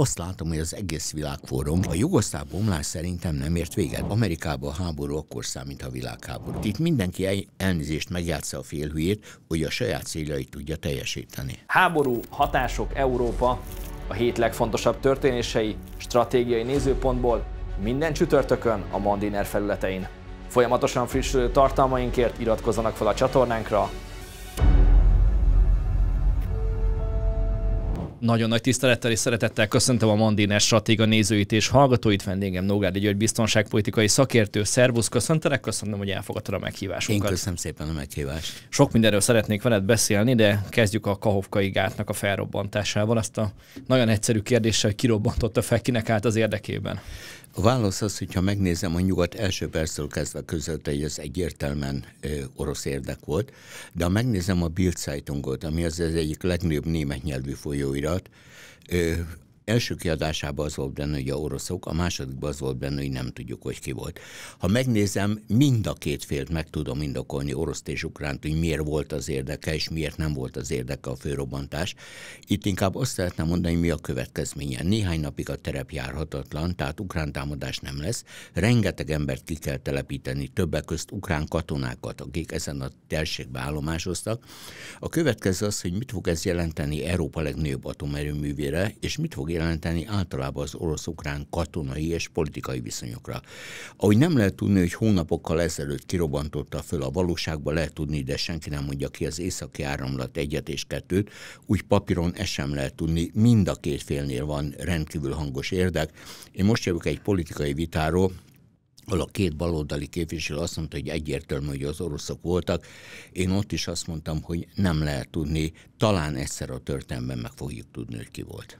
azt látom, hogy az egész világ forrong. a jugoszláv bomlás szerintem nem ért véget. Amerikában a háború akkor számít, a világháború. Itt mindenki elnézést megjátsza a félhülyét, hogy a saját céljait tudja teljesíteni. Háború, hatások, Európa, a hét legfontosabb történései, stratégiai nézőpontból minden csütörtökön a Mandiner felületein. Folyamatosan frissülő tartalmainkért iratkozzanak fel a csatornánkra, Nagyon nagy tisztelettel és szeretettel köszöntöm a Mandiner Stratéga nézőit és hallgatóit, vendégem Nógárdi György biztonságpolitikai szakértő. Szervusz, köszöntelek, köszönöm, hogy elfogadtad a meghívásunkat. Én köszönöm szépen a meghívást. Sok mindenről szeretnék veled beszélni, de kezdjük a Kahovkai gátnak a felrobbantásával. Azt a nagyon egyszerű kérdéssel kirobbantotta fel, kinek állt az érdekében. A válasz az, hogyha megnézem, a nyugat első perctől kezdve közölte, hogy ez egyértelműen orosz érdek volt, de ha megnézem a Bild Zeitungot, ami az, az egyik legnagyobb német nyelvű folyóirat, első kiadásában az volt benne, hogy a oroszok, a másodikban az volt benne, hogy nem tudjuk, hogy ki volt. Ha megnézem, mind a két félt meg tudom indokolni, orosz és ukránt, hogy miért volt az érdeke, és miért nem volt az érdeke a főrobbantás. Itt inkább azt szeretném mondani, mi a következménye. Néhány napig a terep járhatatlan, tehát ukrán támadás nem lesz. Rengeteg embert ki kell telepíteni, többek közt ukrán katonákat, akik ezen a térségben állomásoztak. A következő az, hogy mit fog ez jelenteni Európa legnagyobb atomerőművére, és mit fog jelenteni általában az orosz-ukrán katonai és politikai viszonyokra. Ahogy nem lehet tudni, hogy hónapokkal ezelőtt kirobbantotta föl a valóságba, lehet tudni, de senki nem mondja ki az északi áramlat egyet és kettőt, úgy papíron ezt sem lehet tudni, mind a két félnél van rendkívül hangos érdek. Én most jövök egy politikai vitáról, ahol a két baloldali képviselő azt mondta, hogy egyértelmű, hogy az oroszok voltak. Én ott is azt mondtam, hogy nem lehet tudni, talán egyszer a történetben meg fogjuk tudni, hogy ki volt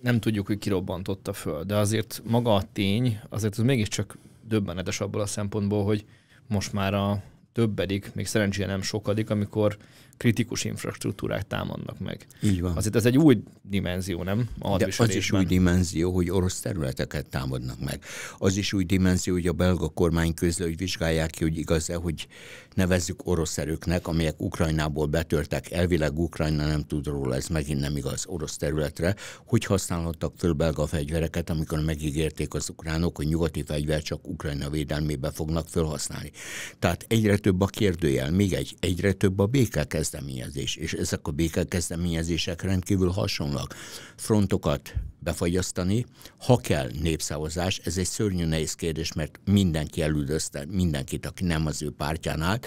nem tudjuk, hogy kirobbantotta föl, de azért maga a tény, azért az mégiscsak döbbenetes abból a szempontból, hogy most már a többedik, még szerencsére nem sokadik, amikor kritikus infrastruktúrák támadnak meg. Így van. Azért ez egy új dimenzió, nem? A De az is új dimenzió, hogy orosz területeket támadnak meg. Az is új dimenzió, hogy a belga kormány közül, hogy vizsgálják ki, hogy igaz-e, hogy nevezzük orosz erőknek, amelyek Ukrajnából betörtek, elvileg Ukrajna nem tud róla, ez megint nem igaz orosz területre, hogy használhattak föl belga fegyvereket, amikor megígérték az ukránok, hogy nyugati fegyver csak Ukrajna védelmébe fognak felhasználni. Tehát egyre több a kérdőjel, még egy, egyre több a kezd kezdeményezés, és ezek a békekezdeményezések rendkívül hasonlak. Frontokat befagyasztani, ha kell népszavazás, ez egy szörnyű nehéz kérdés, mert mindenki elüldözte mindenkit, aki nem az ő pártján állt,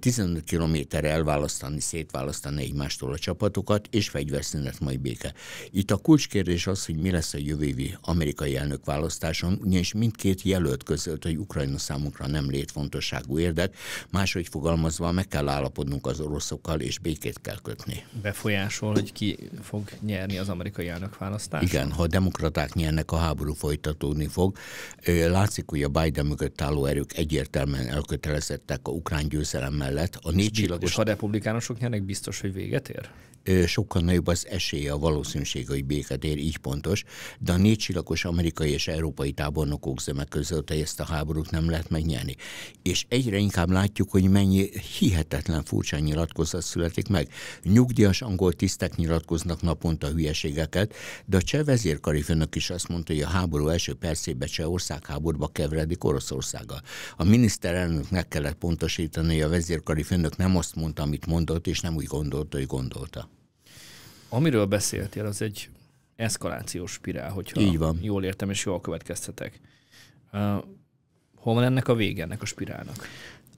15 kilométerre elválasztani, szétválasztani egymástól a csapatokat, és fegyverszünet, mai béke. Itt a kulcskérdés az, hogy mi lesz a jövő évi amerikai választáson, ugyanis mindkét jelölt között, hogy Ukrajna számunkra nem létfontosságú érdek, máshogy fogalmazva meg kell állapodnunk az oroszok oroszokkal, és békét kell kötni. Befolyásol, hogy ki fog nyerni az amerikai elnökválasztást? Igen, ha a demokraták nyernek, a háború folytatódni fog. Látszik, hogy a Biden mögött álló erők egyértelműen elkötelezettek a ukrán győzelem mellett. A négy csillagos... És ha republikánusok nyernek, biztos, hogy véget ér? sokkal nagyobb az esélye, a valószínűség, hogy béket ér, így pontos, de a négy csillagos amerikai és európai tábornokok zöme között ezt a háborút nem lehet megnyerni. És egyre inkább látjuk, hogy mennyi hihetetlen furcsa nyilatkozat születik meg. Nyugdíjas angol tisztek nyilatkoznak naponta hülyeségeket, de a cseh vezérkarifőnök is azt mondta, hogy a háború első percében Csehország háborúba keveredik Oroszországgal. A miniszterelnöknek kellett pontosítani, hogy a vezérkarifőnök nem azt mondta, amit mondott, és nem úgy gondolta, hogy gondolta. Amiről beszéltél, az egy eszkalációs spirál, hogyha Így van. jól értem és jól következtetek. Uh, hol van ennek a vége, ennek a spirálnak?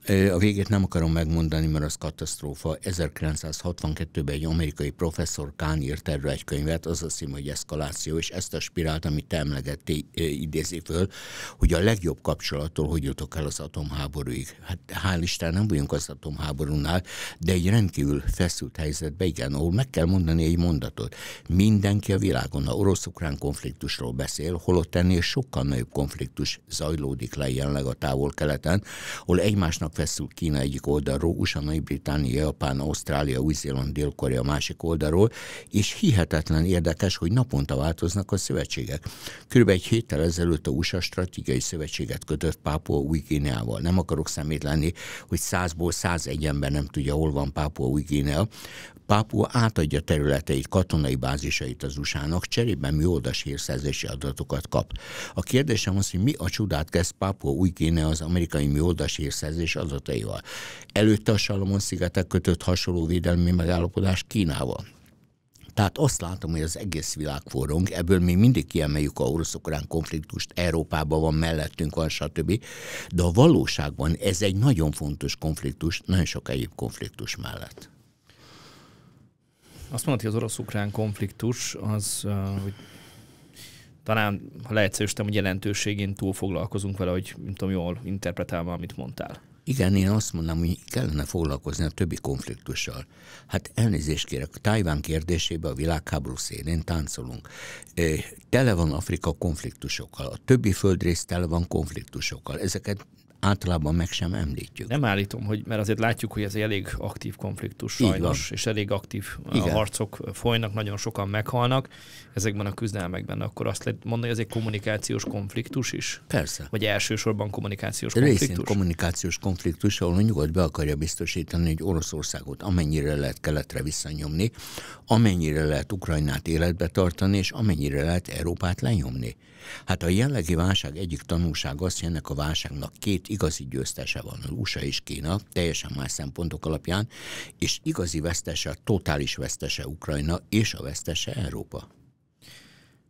A végét nem akarom megmondani, mert az katasztrófa. 1962-ben egy amerikai professzor Kán írt erről egy könyvet, az a cím, hogy eszkaláció, és ezt a spirált, amit te emlegettél, idézi föl, hogy a legjobb kapcsolattól hogy jutok el az atomháborúig. Hát hál' Isten nem vagyunk az atomháborúnál, de egy rendkívül feszült helyzetben, igen, ahol meg kell mondani egy mondatot. Mindenki a világon a orosz-ukrán konfliktusról beszél, holott ennél sokkal nagyobb konfliktus zajlódik le jelenleg a távol-keleten, ahol egymásnak feszül Kína egyik oldalról, USA, Nagy-Britannia, Japán, Ausztrália, Új-Zéland, Dél-Korea másik oldalról, és hihetetlen érdekes, hogy naponta változnak a szövetségek. Körülbelül egy héttel ezelőtt a USA stratégiai szövetséget kötött Pápua új Guineával. Nem akarok szemét lenni, hogy százból száz egy ember nem tudja, hol van Pápua új Guinea. Pápua átadja területeit, katonai bázisait az USA-nak, cserében oldas hírszerzési adatokat kap. A kérdésem az, hogy mi a csodát kezd Pápua új kéne az amerikai oldas hírszerzés adataival. Előtte a salomon szigetek kötött hasonló védelmi megállapodás Kínával. Tehát azt látom, hogy az egész világ forrong, ebből mi mindig kiemeljük a orosz-ukrán konfliktust, Európában van, mellettünk van, stb. De a valóságban ez egy nagyon fontos konfliktus, nagyon sok egyéb konfliktus mellett. Azt mondta, hogy az orosz-ukrán konfliktus az, hogy talán, ha leegyszerűsítem, hogy jelentőségén túl foglalkozunk vele, hogy nem tudom, jól interpretálva, amit mondtál. Igen, én azt mondom, hogy kellene foglalkozni a többi konfliktussal. Hát elnézést kérek, Tájván kérdésébe a világháború szélén táncolunk. Tele van Afrika konfliktusokkal, a többi földrész tele van konfliktusokkal. Ezeket általában meg sem említjük. Nem állítom, hogy, mert azért látjuk, hogy ez egy elég aktív konfliktus sajnos, és elég aktív eh, Igen. harcok folynak, nagyon sokan meghalnak ezekben a küzdelmekben. Akkor azt lehet mondani, hogy ez egy kommunikációs konfliktus is? Persze. Vagy elsősorban kommunikációs Részint konfliktus? kommunikációs konfliktus, ahol nyugodt be akarja biztosítani, hogy Oroszországot amennyire lehet keletre visszanyomni, amennyire lehet Ukrajnát életbe tartani, és amennyire lehet Európát lenyomni. Hát a jellegi válság egyik tanulság az, hogy ennek a válságnak két igazi győztese van, az USA és Kína, teljesen más szempontok alapján, és igazi vesztese, totális vesztese Ukrajna és a vesztese Európa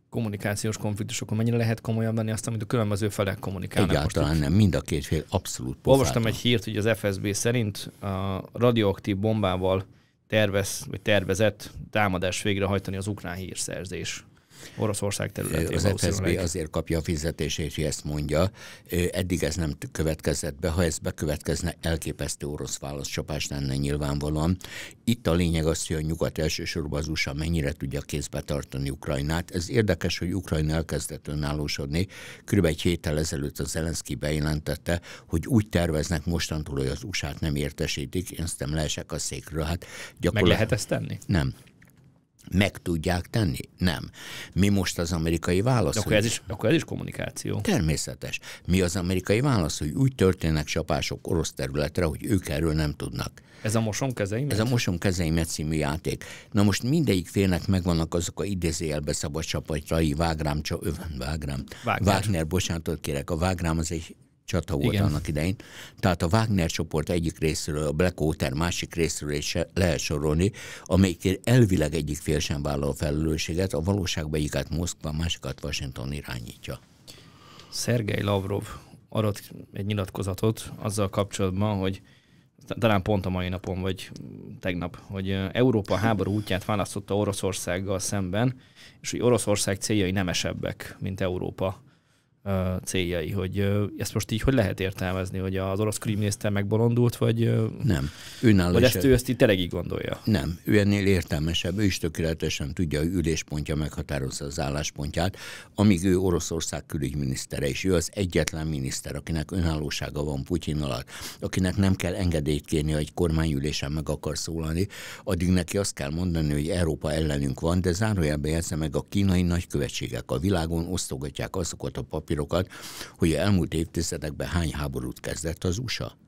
kommunikációs konfliktusokon mennyire lehet komolyan venni azt, amit a különböző felek kommunikálnak. Egyáltalán nem, mind a két fél abszolút pofátlan. Olvastam egy hírt, hogy az FSB szerint a radioaktív bombával tervez, vagy tervezett támadást végrehajtani az ukrán hírszerzés. Oroszország területén. Az FSB e azért kapja a fizetését, hogy ezt mondja. Eddig ez nem következett be. Ha ez bekövetkezne, elképesztő orosz válaszcsapás lenne nyilvánvalóan. Itt a lényeg az, hogy a nyugat elsősorban az USA mennyire tudja kézbe tartani Ukrajnát. Ez érdekes, hogy Ukrajna elkezdett önállósodni. Körülbelül egy héttel ezelőtt a Zelenszky bejelentette, hogy úgy terveznek mostantól, hogy az USA-t nem értesítik. Én aztán leesek a székről. Hát gyakorlatilag... Meg lehet ezt tenni? Nem. Meg tudják tenni? Nem. Mi most az amerikai válasz? De akkor, ez is, akkor ez is kommunikáció. Természetes. Mi az amerikai válasz, hogy úgy történnek csapások orosz területre, hogy ők erről nem tudnak. Ez a mosom kezeim? Ez a mosom kezeim című játék. Na most mindegyik félnek megvannak azok a idézőjelbe szabad csapatrai, Vágrám, csa, vágrám. Wagner. Wagner, bocsánatot kérek, a Vágrám az egy csata volt Igen. annak idején. Tehát a Wagner csoport egyik részről, a Blackwater másik részről is lehet sorolni, amelyikért elvileg egyik fél sem vállal felelősséget, a valóságban egyiket Moszkva, másikat Washington irányítja. Szergej Lavrov adott egy nyilatkozatot azzal kapcsolatban, hogy talán pont a mai napon, vagy tegnap, hogy Európa háború útját választotta Oroszországgal szemben, és hogy Oroszország céljai nemesebbek, mint Európa céljai, hogy ezt most így hogy lehet értelmezni, hogy az orosz krímnézter megbolondult, vagy, nem, önállósebb. vagy ezt ő ezt így telegi gondolja? Nem, ő ennél értelmesebb, ő is tökéletesen tudja, hogy üléspontja meghatározza az álláspontját, amíg ő Oroszország külügyminisztere, és ő az egyetlen miniszter, akinek önállósága van Putyin alatt, akinek nem kell engedélyt kérni, hogy kormányülésen meg akar szólalni, addig neki azt kell mondani, hogy Európa ellenünk van, de zárójelbe jegyzem meg a kínai nagykövetségek a világon osztogatják azokat a papírokat, papírokat, hogy elmúlt évtizedekben hány háborút kezdett az USA.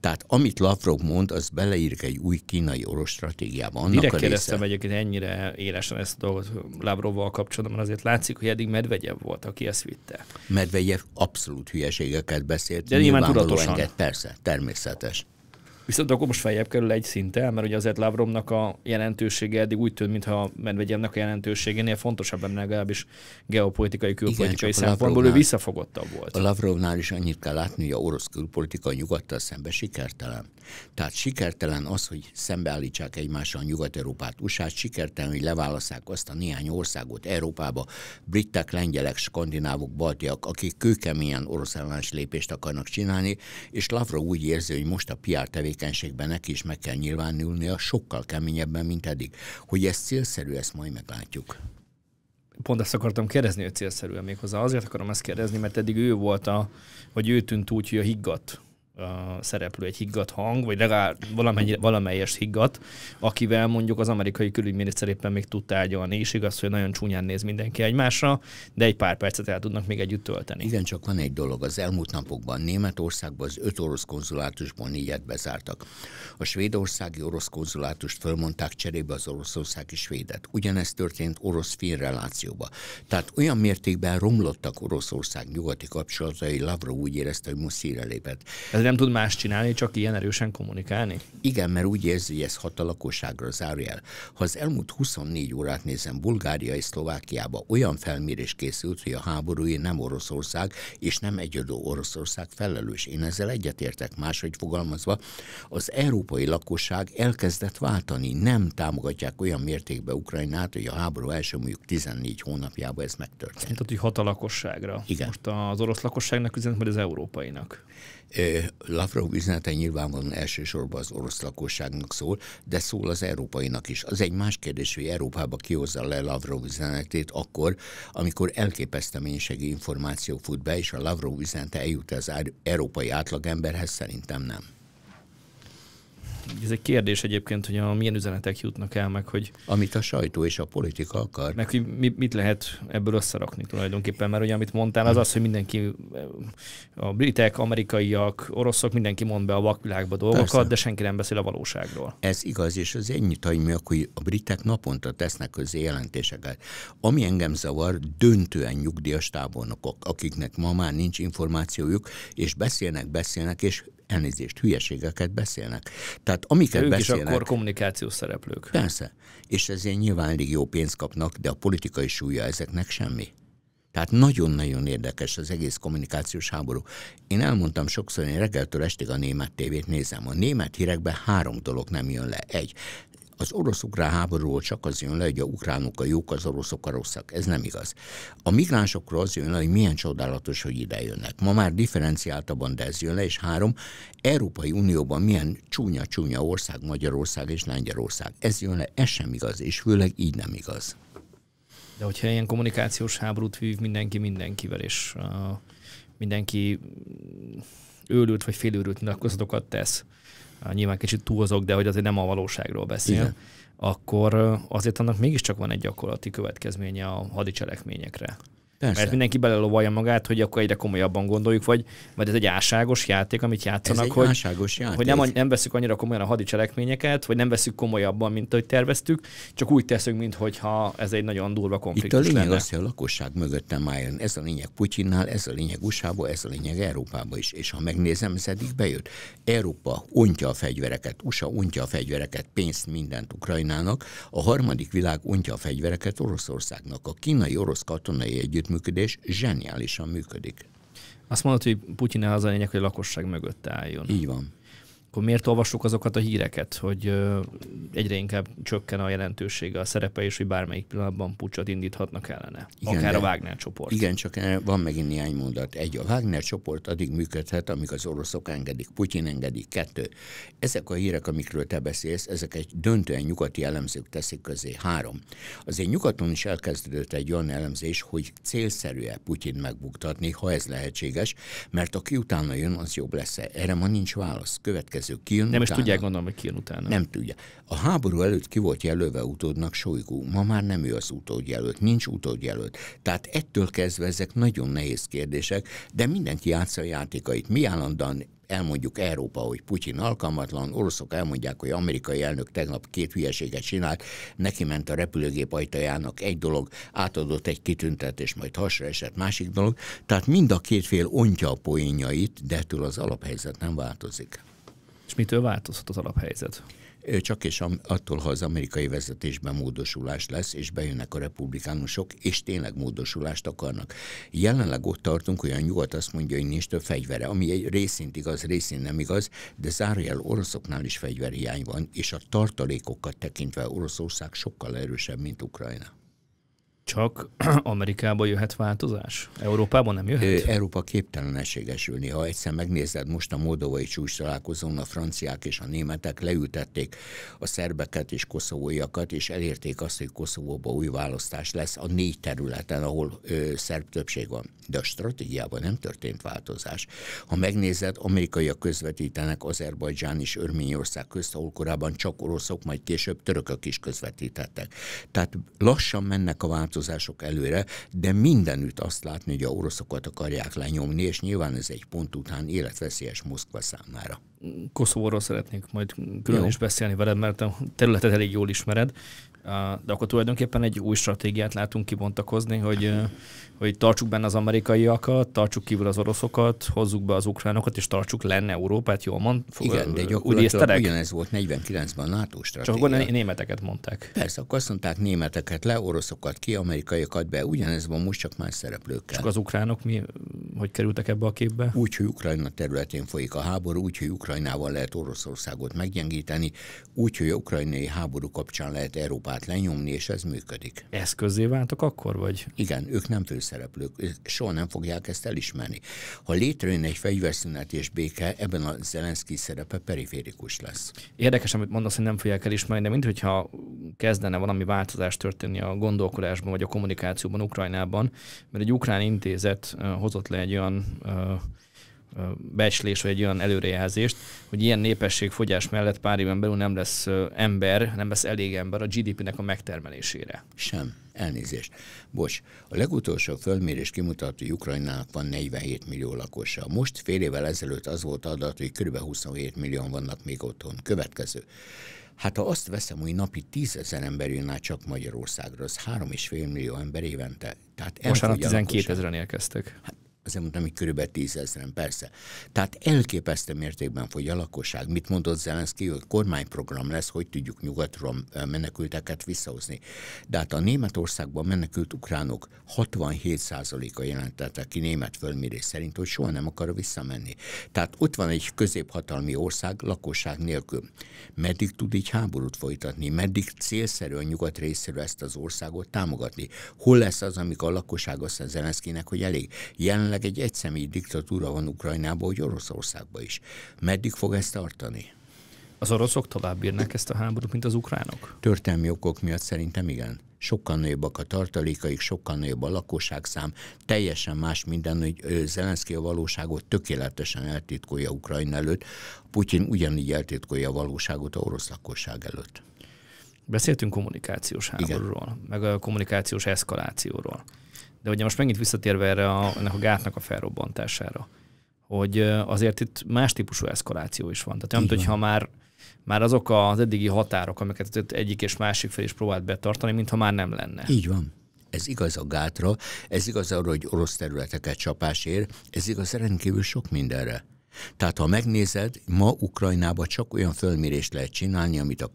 Tehát amit Lavrov mond, az beleírk egy új kínai orosz stratégiába. Mire kérdeztem egyébként ennyire élesen ezt a dolgot Lavrovval kapcsolatban, azért látszik, hogy eddig Medvegyev volt, aki ezt vitte. Medvegyev abszolút hülyeségeket beszélt. De nyilván tudatosan. Enged, persze, természetes. Viszont akkor most feljebb kerül egy szinttel, mert ugye az Lavromnak a jelentősége eddig úgy tűnt, mintha Medvegyevnek a jelentőségénél fontosabb lenne legalábbis geopolitikai, külpolitikai Igen, szempontból, ő visszafogottabb volt. A Lavrovnál is annyit kell látni, hogy a orosz külpolitika nyugattal szembe sikertelen. Tehát sikertelen az, hogy szembeállítsák egymással Nyugat-Európát, usa sikertelen, hogy leválaszák azt a néhány országot Európába, britek, lengyelek, skandinávok, baltiak, akik kőkeményen orosz ellenes lépést akarnak csinálni, és Lavrov úgy érzi, hogy most a PR tevékenységben neki is meg kell nyilvánulnia, sokkal keményebben, mint eddig. Hogy ez célszerű, ezt majd meglátjuk pont ezt akartam kérdezni, hogy célszerű-e méghozzá. Azért akarom ezt kérdezni, mert eddig ő volt a, vagy ő tűnt úgy, hogy a higgadt szereplő egy higgadt hang, vagy legalább valamely, valamelyes higgadt, akivel mondjuk az amerikai külügyminiszter éppen még tud tárgyalni, és igaz, hogy nagyon csúnyán néz mindenki egymásra, de egy pár percet el tudnak még együtt tölteni. Igen, csak van egy dolog, az elmúlt napokban Németországban az öt orosz konzulátusból négyet bezártak. A svédországi orosz konzulátust fölmondták cserébe az oroszországi svédet. Ugyanezt történt orosz fin relációba. Tehát olyan mértékben romlottak Oroszország nyugati kapcsolatai, Lavrov úgy érezte, hogy most lépett. Ez nem tud más csinálni, csak ilyen erősen kommunikálni? Igen, mert úgy érzi, hogy ez hat a lakosságra zárja el. Ha az elmúlt 24 órát nézem, Bulgária és Szlovákiába olyan felmérés készült, hogy a háborúi nem Oroszország, és nem egyedül Oroszország felelős. Én ezzel egyetértek máshogy fogalmazva. Az európai lakosság elkezdett váltani, nem támogatják olyan mértékben Ukrajnát, hogy a háború első mondjuk 14 hónapjában ez megtörtént. Tehát, hogy hat a lakosságra. Igen. Most az orosz lakosságnak üzenet, majd az európainak. Lavrov üzenete nyilvánvalóan elsősorban az orosz lakosságnak szól, de szól az európainak is. Az egy más kérdés, hogy Európába kihozza le Lavrov üzenetét akkor, amikor elképesztő mennyiségű információ fut be, és a Lavrov üzenete eljut az európai átlagemberhez, szerintem nem. Ez egy kérdés egyébként, hogy a milyen üzenetek jutnak el, meg hogy... Amit a sajtó és a politika akar. Meg hogy mi, mit lehet ebből összerakni tulajdonképpen, mert ugye amit mondtál, az az, hogy mindenki, a britek, amerikaiak, oroszok, mindenki mond be a vakvilágba dolgokat, Persze. de senki nem beszél a valóságról. Ez igaz, és az ennyi tanulmányok, hogy a britek naponta tesznek közé jelentéseket. Ami engem zavar, döntően nyugdíjas tábornokok, akiknek ma már nincs információjuk, és beszélnek, beszélnek, és elnézést, hülyeségeket beszélnek. Tehát amiket ők beszélnek... Ők akkor kommunikációs szereplők. Persze. És ezért nyilván elég jó pénzt kapnak, de a politikai súlya ezeknek semmi. Tehát nagyon-nagyon érdekes az egész kommunikációs háború. Én elmondtam sokszor, én reggeltől estig a német tévét nézem. A német hírekben három dolog nem jön le. Egy, az orosz-ukrán háborúról csak az jön le, hogy a ukránok a jók, az oroszok a rosszak. Ez nem igaz. A migránsokról az jön le, hogy milyen csodálatos, hogy ide jönnek. Ma már differenciáltabban, de ez jön le, és három, Európai Unióban milyen csúnya-csúnya ország Magyarország és Lengyelország. Ez jön le, ez sem igaz, és főleg így nem igaz. De hogyha ilyen kommunikációs háborút vív mindenki mindenkivel, és uh, mindenki mm, őrült vagy félőrült nyilatkozatokat tesz, nyilván kicsit túlzok, de hogy azért nem a valóságról beszél, Igen. akkor azért annak mégiscsak van egy gyakorlati következménye a hadicselekményekre. Persze. Mert mindenki belelovalja magát, hogy akkor egyre komolyabban gondoljuk, vagy, vagy ez egy álságos játék, amit játszanak, hogy, játék. hogy nem, nem veszük annyira komolyan a hadicselekményeket, vagy nem veszük komolyabban, mint ahogy terveztük, csak úgy teszünk, mintha ez egy nagyon durva konfliktus Itt a lényeg lenne. az, hogy a lakosság mögött nem álljon. Ez a lényeg Putyinnál, ez a lényeg usa ez a lényeg Európában is. És ha megnézem, ez eddig bejött. Európa ontja a fegyvereket, USA ontja a fegyvereket, pénzt, mindent Ukrajnának, a harmadik világ ontja a fegyvereket Oroszországnak. A kínai-orosz katonai együtt együttműködés zseniálisan működik. Azt mondod, hogy Putyin az a lényeg, hogy a lakosság mögött álljon. Így van akkor miért olvassuk azokat a híreket, hogy egyre inkább csökken a jelentősége a szerepe, és hogy bármelyik pillanatban pucsat indíthatnak ellene. Igen, akár de, a Wagner csoport. Igen, csak eh, van megint néhány mondat. Egy, a Wagner csoport addig működhet, amíg az oroszok engedik, Putyin engedik. Kettő. Ezek a hírek, amikről te beszélsz, ezek egy döntően nyugati elemzők teszik közé. Három. Azért nyugaton is elkezdődött egy olyan elemzés, hogy célszerű-e Putyin megbuktatni, ha ez lehetséges, mert aki utána jön, az jobb lesz. Erre ma nincs válasz. Következő kötelező kijön Nem utána. is tudják gondolom, hogy kijön utána. Nem tudja. A háború előtt ki volt jelölve utódnak Sojgu, ma már nem ő az utódjelölt, nincs utódjelölt. Tehát ettől kezdve ezek nagyon nehéz kérdések, de mindenki játsza a játékait. Mi állandóan elmondjuk Európa, hogy Putyin alkalmatlan, oroszok elmondják, hogy amerikai elnök tegnap két hülyeséget csinált, neki ment a repülőgép ajtajának egy dolog, átadott egy kitüntetés, majd hasra esett másik dolog. Tehát mind a két fél ontja a poénjait, de ettől az alaphelyzet nem változik. És mitől változhat az alaphelyzet? Csak és attól, ha az amerikai vezetésben módosulás lesz, és bejönnek a republikánusok, és tényleg módosulást akarnak. Jelenleg ott tartunk, olyan nyugat azt mondja, hogy nincs több fegyvere, ami egy részint igaz, részint nem igaz, de zárójel oroszoknál is fegyverhiány van, és a tartalékokat tekintve Oroszország sokkal erősebb, mint Ukrajna. Csak Amerikában jöhet változás? Európában nem jöhet? Európa képtelen egységesülni. Ha egyszer megnézed, most a moldovai csúcs találkozón a franciák és a németek leültették a szerbeket és koszovóiakat, és elérték azt, hogy Koszovóban új választás lesz a négy területen, ahol ö, szerb többség van. De a stratégiában nem történt változás. Ha megnézed, amerikaiak közvetítenek Azerbajdzsán és Örményország közt, ahol korábban csak oroszok, majd később törökök is közvetítettek. Tehát lassan mennek a változások változások előre, de mindenütt azt látni, hogy a oroszokat akarják lenyomni, és nyilván ez egy pont után életveszélyes Moszkva számára. Koszovóról szeretnék majd külön Jó. is beszélni veled, mert a területet elég jól ismered de akkor tulajdonképpen egy új stratégiát látunk kibontakozni, hogy, hogy tartsuk benne az amerikaiakat, tartsuk kívül az oroszokat, hozzuk be az ukránokat, és tartsuk lenne Európát, jól mond. Igen, de gyakorlatilag ugyanez volt 49-ben NATO stratégia. Csak akkor németeket mondták. Persze, akkor azt mondták németeket le, oroszokat ki, amerikaiakat be, ugyanez van most csak más szereplőkkel. Csak az ukránok mi, hogy kerültek ebbe a képbe? Úgy, hogy Ukrajna területén folyik a háború, úgy, hogy Ukrajnával lehet Oroszországot meggyengíteni, úgy, hogy a ukrajnai háború kapcsán lehet Európát próbált lenyomni, és ez működik. Eszközé váltak akkor, vagy? Igen, ők nem főszereplők, ők soha nem fogják ezt elismerni. Ha létrejön egy fegyverszünet és béke, ebben a Zelenszky szerepe periférikus lesz. Érdekes, amit mondasz, hogy nem fogják elismerni, de hogyha kezdene valami változás történni a gondolkodásban vagy a kommunikációban Ukrajnában, mert egy ukrán intézet eh, hozott le egy olyan eh, becslés, vagy egy olyan előrejelzést, hogy ilyen népességfogyás mellett pár éven belül nem lesz ember, nem lesz elég ember a GDP-nek a megtermelésére. Sem. Elnézést. Bocs, a legutolsó fölmérés kimutatta, hogy Ukrajnának van 47 millió lakosa. Most fél évvel ezelőtt az volt adat, hogy kb. 27 millió vannak még otthon. Következő. Hát ha azt veszem, hogy napi tízezer ember jön át csak Magyarországra, az három és fél millió ember évente. Tehát Most már 12 ezeren érkeztek. Hát Azért mondtam, hogy körülbelül tízezeren, persze. Tehát elképesztő mértékben fogy a lakosság. Mit mondott Zelenszky, hogy kormányprogram lesz, hogy tudjuk nyugatról menekülteket visszahozni. De hát a Németországban menekült ukránok 67%-a jelentette ki német fölmérés szerint, hogy soha nem akar visszamenni. Tehát ott van egy középhatalmi ország lakosság nélkül. Meddig tud így háborút folytatni? Meddig célszerű a nyugat részéről ezt az országot támogatni? Hol lesz az, amikor a lakosság azt Zelenszkinek, hogy elég? Jelenleg jelenleg egy egyszemélyi diktatúra van Ukrajnában, hogy Oroszországban is. Meddig fog ezt tartani? Az oroszok tovább bírnak ezt a háborút, mint az ukránok? Történelmi okok miatt szerintem igen. Sokkal nagyobbak a tartalékaik, sokkal nagyobb a lakosságszám, teljesen más minden, hogy Zelenszky a valóságot tökéletesen eltitkolja Ukrajna előtt, Putyin ugyanígy eltitkolja a valóságot a orosz lakosság előtt. Beszéltünk kommunikációs háborúról, igen. meg a kommunikációs eszkalációról. De ugye most megint visszatérve erre a, ennek a gátnak a felrobbantására, hogy azért itt más típusú eszkaláció is van. Tehát nem hogyha már már azok az eddigi határok, amiket egyik és másik fel is próbált betartani, mintha már nem lenne. Így van. Ez igaz a gátra, ez igaz arra, hogy orosz területeket csapás ér, ez igaz rendkívül sok mindenre. Tehát ha megnézed, ma Ukrajnában csak olyan fölmérést lehet csinálni, amit a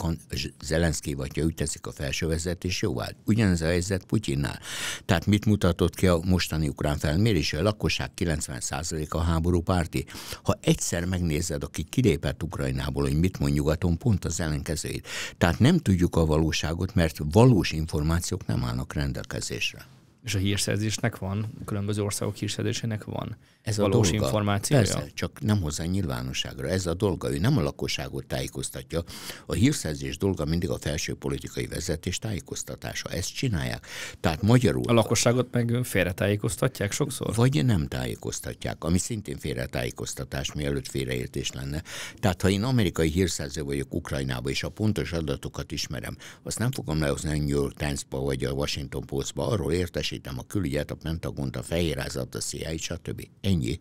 Zelenszkij vagy ha úgy teszik a felső vezetés, jóvá. Ugyanez a helyzet Putyinnál. Tehát mit mutatott ki a mostani ukrán felmérés? A lakosság 90%-a háború párti. Ha egyszer megnézed, aki kilépett Ukrajnából, hogy mit mond nyugaton, pont az ellenkezőjét. Tehát nem tudjuk a valóságot, mert valós információk nem állnak rendelkezésre. És a hírszerzésnek van, a különböző országok hírszerzésének van ez a valós dolga. információja. Persze, csak nem hozzá nyilvánosságra. Ez a dolga, ő nem a lakosságot tájékoztatja. A hírszerzés dolga mindig a felső politikai vezetés tájékoztatása. Ezt csinálják. Tehát magyarul... A lakosságot meg félretájékoztatják sokszor? Vagy nem tájékoztatják, ami szintén félretájékoztatás, mielőtt félreértés lenne. Tehát ha én amerikai hírszerző vagyok Ukrajnába, és a pontos adatokat ismerem, azt nem fogom lehozni a New York Times-ba vagy a Washington Postba, arról értes érvényesítem a külügyet, a Pentagont, a Fehérházat, a CIA, stb. Ennyi.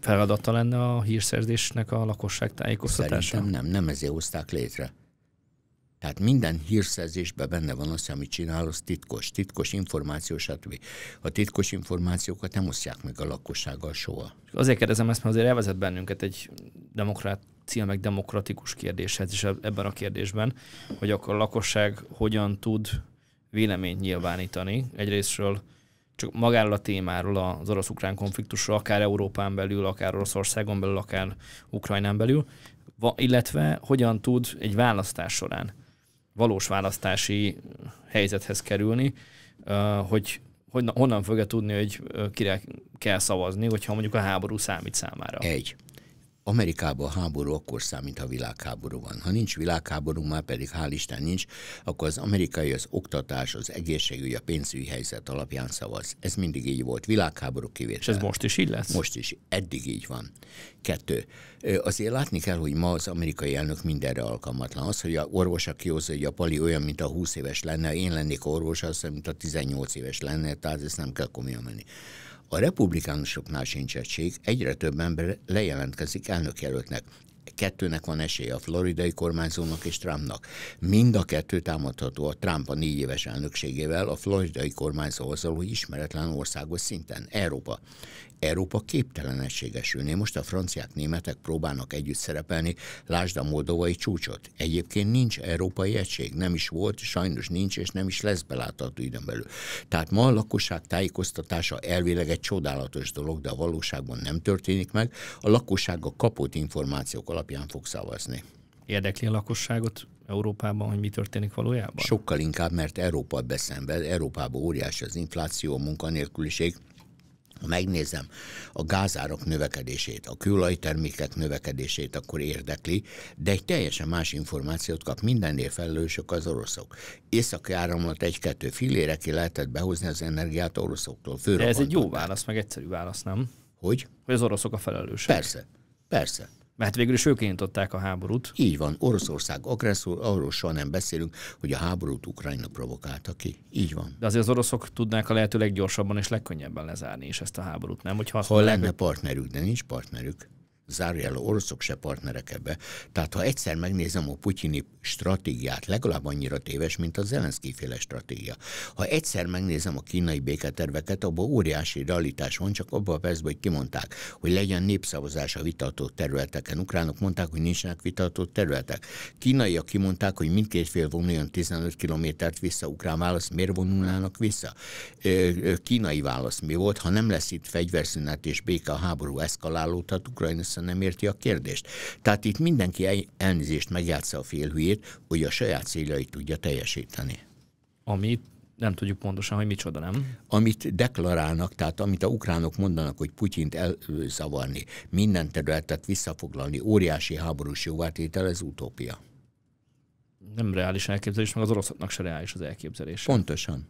Feladata lenne a hírszerzésnek a lakosság tájékoztatása? Szerintem nem, nem ezért hozták létre. Tehát minden hírszerzésben benne van az, amit csinál, az titkos, titkos információ, stb. A titkos információkat nem osztják meg a lakossággal soha. Azért kérdezem ezt, mert azért elvezet bennünket egy demokrácia, meg demokratikus kérdéshez is e- ebben a kérdésben, hogy akkor a lakosság hogyan tud véleményt nyilvánítani. Egyrésztről csak magáról a témáról, az orosz-ukrán konfliktusról, akár Európán belül, akár Oroszországon belül, akár Ukrajnán belül, illetve hogyan tud egy választás során valós választási helyzethez kerülni, hogy honnan fogja tudni, hogy kire kell szavazni, hogyha mondjuk a háború számít számára. Egy. Amerikában a háború akkor számít, ha világháború van. Ha nincs világháború, már pedig hál' Isten nincs, akkor az amerikai az oktatás, az egészségügy, a pénzügyi helyzet alapján szavaz. Ez mindig így volt. Világháború kivétel. És ez most is így lesz? Most is. Eddig így van. Kettő. Azért látni kell, hogy ma az amerikai elnök mindenre alkalmatlan. Az, hogy a orvos, aki hozza, hogy a pali olyan, mint a 20 éves lenne, én lennék orvos, az, mint a 18 éves lenne, tehát ezt nem kell komolyan menni. A republikánusoknál sincs egység, egyre több ember lejelentkezik elnökjelöltnek. Kettőnek van esélye, a floridai kormányzónak és Trumpnak. Mind a kettő támadható a Trump a négy éves elnökségével, a floridai kormányzó azzal, hogy ismeretlen országos szinten, Európa. Európa képtelen egységesülni. Most a franciák, németek próbálnak együtt szerepelni, lásd a moldovai csúcsot. Egyébként nincs európai egység, nem is volt, sajnos nincs, és nem is lesz belátható időn belül. Tehát ma a lakosság tájékoztatása elvileg egy csodálatos dolog, de a valóságban nem történik meg. A lakosság a kapott információk alapján fog szavazni. Érdekli a lakosságot Európában, hogy mi történik valójában? Sokkal inkább, mert Európa beszenved, Európában óriási az infláció, a munkanélküliség, ha megnézem a gázárak növekedését, a kőolajtermékek növekedését, akkor érdekli, de egy teljesen más információt kap. Mindennél felelősök az oroszok. Északi áramlat egy-kettő filére ki lehetett behozni az energiát oroszoktól. De ez egy jó válasz, meg egyszerű válasz, nem? Hogy? Hogy az oroszok a felelősek. Persze, persze. Mert végül is ők indították a háborút. Így van, Oroszország agresszor, arról soha nem beszélünk, hogy a háborút Ukrajna provokálta ki. Így van. De azért az oroszok tudnák a lehető leggyorsabban és legkönnyebben lezárni is ezt a háborút, nem? Hogyha ha lenne hogy... partnerük, de nincs partnerük zárójelő oroszok se partnerek ebbe. Tehát ha egyszer megnézem a putyini stratégiát, legalább annyira téves, mint a Zelenszky féle stratégia. Ha egyszer megnézem a kínai béketerveket, abban óriási realitás van, csak abban a percben, hogy kimondták, hogy legyen népszavazás a vitatott területeken. Ukránok mondták, hogy nincsenek vitatott területek. Kínaiak kimondták, hogy mindkét fél vonuljon 15 kilométert vissza, ukrán válasz, miért vonulnának vissza? Kínai válasz mi volt? Ha nem lesz itt fegyverszünet és béke, a háború eszkalálódhat, Ukrajna persze nem érti a kérdést. Tehát itt mindenki elnézést megjátsza a félhülyét, hogy a saját céljait tudja teljesíteni. Amit nem tudjuk pontosan, hogy micsoda, nem? Amit deklarálnak, tehát amit a ukránok mondanak, hogy Putyint elzavarni, minden területet visszafoglalni, óriási háborús jóvátétel, ez utópia. Nem reális elképzelés, meg az oroszoknak se reális az elképzelés. Pontosan.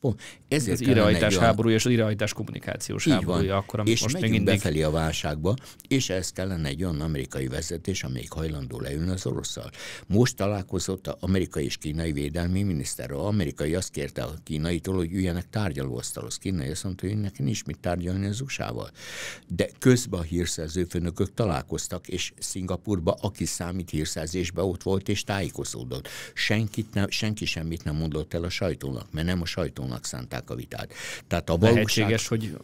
Pont. Ezért az a... háború és az irehajtás kommunikációs Így háborúja van. akkor, amit és most még mindig... befelé a válságba, és ez kellene egy olyan amerikai vezetés, amelyik hajlandó leülni az oroszsal. Most találkozott az amerikai és kínai védelmi miniszter. Az amerikai azt kérte a kínaitól, hogy üljenek tárgyalóasztalhoz. Kínai azt mondta, hogy neki nincs mit tárgyalni az USA-val. De közben a hírszerző főnökök találkoztak, és Szingapurba, aki számít hírszerzésbe, ott volt és tájékozódott. Senkit ne, senki semmit nem mondott el a sajtónak, mert nem a sajtó kiválónak szánták a vitát. Tehát a valóság... Lehetséges, hogy